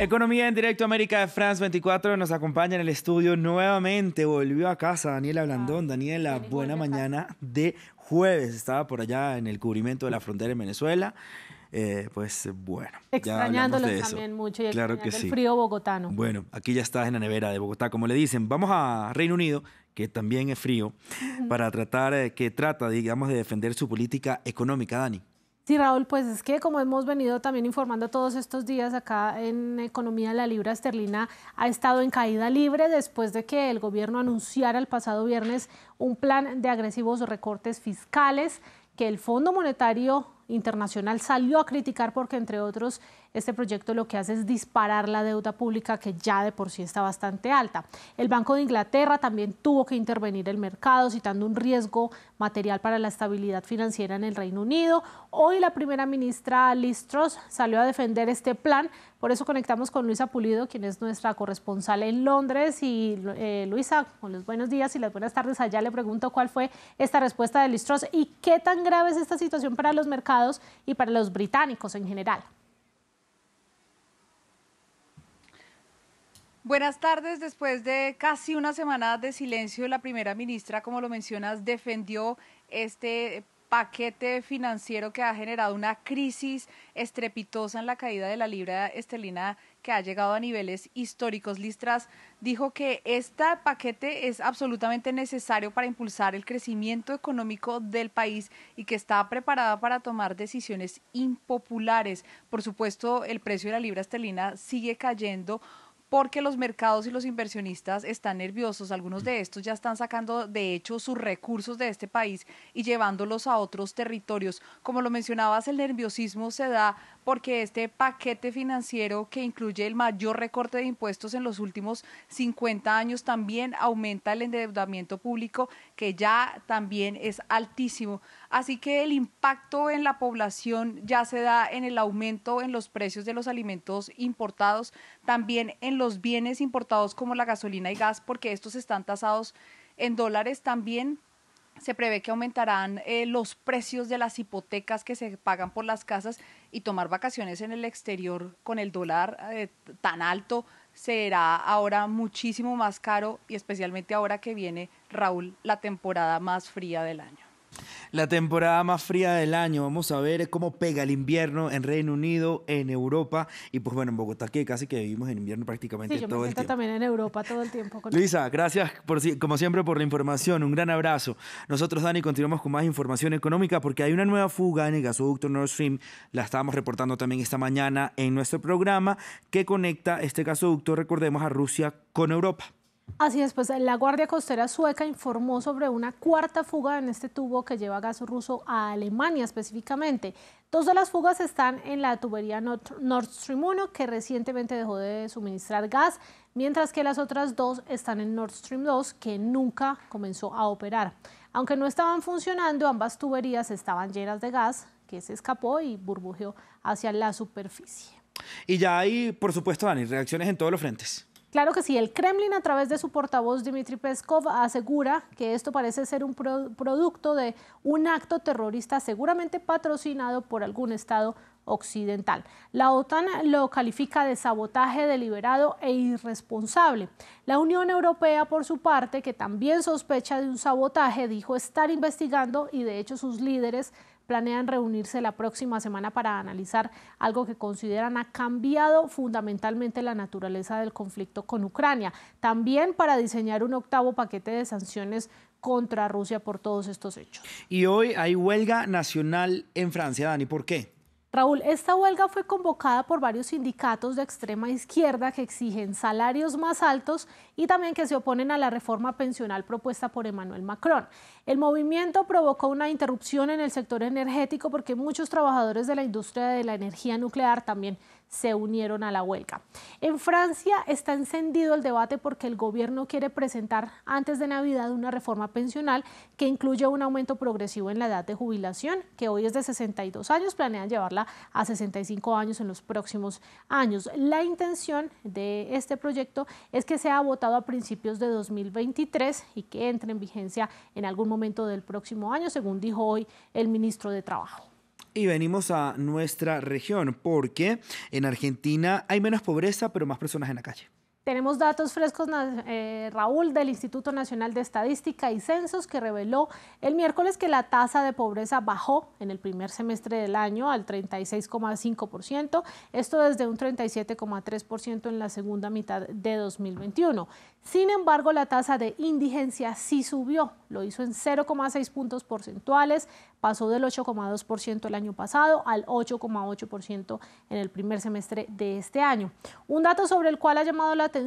Economía en directo América de France 24 nos acompaña en el estudio nuevamente. Volvió a casa Daniela Blandón. Daniela, buena mañana de jueves. Estaba por allá en el cubrimiento de la frontera en Venezuela. Eh, pues bueno. Extrañándolos también mucho y claro que sí. frío bogotano. Bueno, aquí ya estás en la nevera de Bogotá, como le dicen. Vamos a Reino Unido, que también es frío, para tratar, eh, que trata, digamos, de defender su política económica, Dani. Sí, Raúl, pues es que como hemos venido también informando todos estos días acá en Economía, la libra esterlina ha estado en caída libre después de que el gobierno anunciara el pasado viernes un plan de agresivos recortes fiscales que el Fondo Monetario Internacional salió a criticar porque, entre otros, este proyecto lo que hace es disparar la deuda pública que ya de por sí está bastante alta. El Banco de Inglaterra también tuvo que intervenir el mercado citando un riesgo material para la estabilidad financiera en el Reino Unido. Hoy la primera ministra Liz salió a defender este plan, por eso conectamos con Luisa Pulido, quien es nuestra corresponsal en Londres. Y eh, Luisa, con los buenos días y las buenas tardes allá, le pregunto cuál fue esta respuesta de Liz y qué tan grave es esta situación para los mercados y para los británicos en general. Buenas tardes. Después de casi una semana de silencio, la primera ministra, como lo mencionas, defendió este paquete financiero que ha generado una crisis estrepitosa en la caída de la libra esterlina que ha llegado a niveles históricos. Listras dijo que este paquete es absolutamente necesario para impulsar el crecimiento económico del país y que está preparada para tomar decisiones impopulares. Por supuesto, el precio de la libra esterlina sigue cayendo porque los mercados y los inversionistas están nerviosos. Algunos de estos ya están sacando, de hecho, sus recursos de este país y llevándolos a otros territorios. Como lo mencionabas, el nerviosismo se da porque este paquete financiero que incluye el mayor recorte de impuestos en los últimos 50 años también aumenta el endeudamiento público que ya también es altísimo. Así que el impacto en la población ya se da en el aumento en los precios de los alimentos importados, también en los bienes importados como la gasolina y gas, porque estos están tasados en dólares también se prevé que aumentarán eh, los precios de las hipotecas que se pagan por las casas y tomar vacaciones en el exterior con el dólar eh, tan alto será ahora muchísimo más caro y especialmente ahora que viene, Raúl, la temporada más fría del año. La temporada más fría del año. Vamos a ver cómo pega el invierno en Reino Unido, en Europa y pues bueno, en Bogotá que casi que vivimos en invierno prácticamente sí, yo todo me el tiempo. también en Europa todo el tiempo. Con Lisa, gracias por, como siempre por la información. Un gran abrazo. Nosotros, Dani, continuamos con más información económica porque hay una nueva fuga en el gasoducto Nord Stream. La estábamos reportando también esta mañana en nuestro programa que conecta este gasoducto, recordemos, a Rusia con Europa. Así es, pues la Guardia Costera Sueca informó sobre una cuarta fuga en este tubo que lleva gas ruso a Alemania específicamente. Dos de las fugas están en la tubería Nord Stream 1, que recientemente dejó de suministrar gas, mientras que las otras dos están en Nord Stream 2, que nunca comenzó a operar. Aunque no estaban funcionando, ambas tuberías estaban llenas de gas que se escapó y burbujeó hacia la superficie. Y ya hay, por supuesto, Dani, reacciones en todos los frentes. Claro que sí, el Kremlin a través de su portavoz Dmitry Peskov asegura que esto parece ser un producto de un acto terrorista seguramente patrocinado por algún Estado occidental. La OTAN lo califica de sabotaje deliberado e irresponsable. La Unión Europea, por su parte, que también sospecha de un sabotaje, dijo estar investigando y de hecho sus líderes planean reunirse la próxima semana para analizar algo que consideran ha cambiado fundamentalmente la naturaleza del conflicto con Ucrania. También para diseñar un octavo paquete de sanciones contra Rusia por todos estos hechos. Y hoy hay huelga nacional en Francia, Dani. ¿Por qué? Raúl, esta huelga fue convocada por varios sindicatos de extrema izquierda que exigen salarios más altos y también que se oponen a la reforma pensional propuesta por Emmanuel Macron. El movimiento provocó una interrupción en el sector energético porque muchos trabajadores de la industria de la energía nuclear también se unieron a la huelga. En Francia está encendido el debate porque el gobierno quiere presentar antes de Navidad una reforma pensional que incluye un aumento progresivo en la edad de jubilación, que hoy es de 62 años, planean llevarla a 65 años en los próximos años. La intención de este proyecto es que sea votado a principios de 2023 y que entre en vigencia en algún momento del próximo año, según dijo hoy el ministro de Trabajo. Y venimos a nuestra región porque en Argentina hay menos pobreza pero más personas en la calle. Tenemos datos frescos, eh, Raúl, del Instituto Nacional de Estadística y Censos, que reveló el miércoles que la tasa de pobreza bajó en el primer semestre del año al 36,5%, esto desde un 37,3% en la segunda mitad de 2021. Sin embargo, la tasa de indigencia sí subió, lo hizo en 0,6 puntos porcentuales, pasó del 8,2% el año pasado al 8,8% en el primer semestre de este año. Un dato sobre el cual ha llamado la atención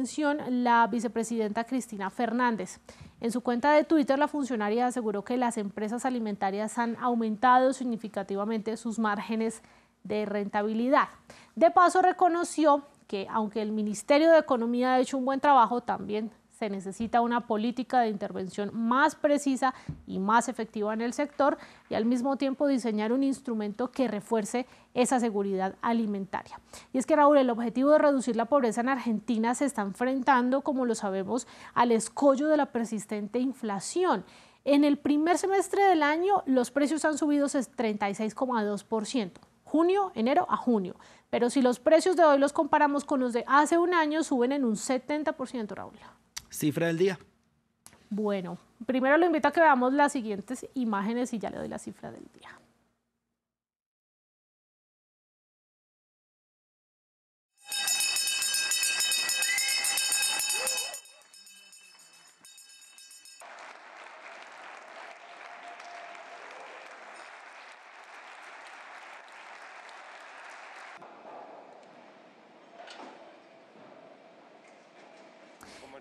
la vicepresidenta Cristina Fernández. En su cuenta de Twitter, la funcionaria aseguró que las empresas alimentarias han aumentado significativamente sus márgenes de rentabilidad. De paso, reconoció que aunque el Ministerio de Economía ha hecho un buen trabajo, también se necesita una política de intervención más precisa y más efectiva en el sector y al mismo tiempo diseñar un instrumento que refuerce esa seguridad alimentaria. Y es que Raúl, el objetivo de reducir la pobreza en Argentina se está enfrentando, como lo sabemos, al escollo de la persistente inflación. En el primer semestre del año los precios han subido 36,2% junio, enero a junio. Pero si los precios de hoy los comparamos con los de hace un año, suben en un 70%, Raúl cifra del día. Bueno, primero lo invito a que veamos las siguientes imágenes y ya le doy la cifra del día.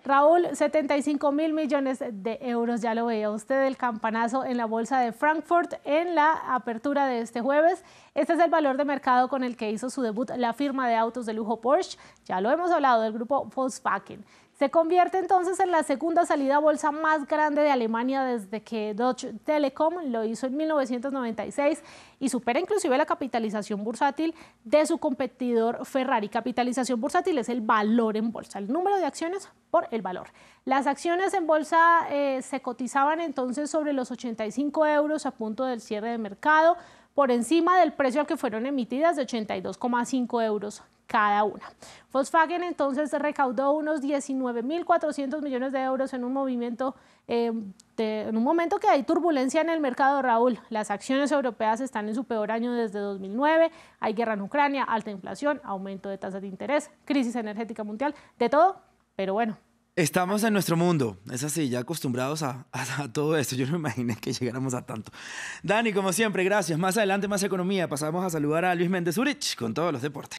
Raúl, 75 mil millones de euros, ya lo veía usted, el campanazo en la bolsa de Frankfurt en la apertura de este jueves. Este es el valor de mercado con el que hizo su debut la firma de autos de lujo Porsche, ya lo hemos hablado, del grupo Volkswagen. Se convierte entonces en la segunda salida bolsa más grande de Alemania desde que Deutsche Telekom lo hizo en 1996 y supera inclusive la capitalización bursátil de su competidor Ferrari. Capitalización bursátil es el valor en bolsa, el número de acciones por el valor. Las acciones en bolsa eh, se cotizaban entonces sobre los 85 euros a punto del cierre de mercado, por encima del precio al que fueron emitidas de 82,5 euros cada una. Volkswagen entonces recaudó unos 19.400 millones de euros en un movimiento, eh, en un momento que hay turbulencia en el mercado, Raúl. Las acciones europeas están en su peor año desde 2009. Hay guerra en Ucrania, alta inflación, aumento de tasas de interés, crisis energética mundial, de todo, pero bueno, Estamos en nuestro mundo, es así, ya acostumbrados a, todo esto. Yo no imaginé que llegáramos a tanto. Dani, como siempre, gracias. Más adelante, más economía. Pasamos a saludar a Luis Méndez Urich con todos los deportes.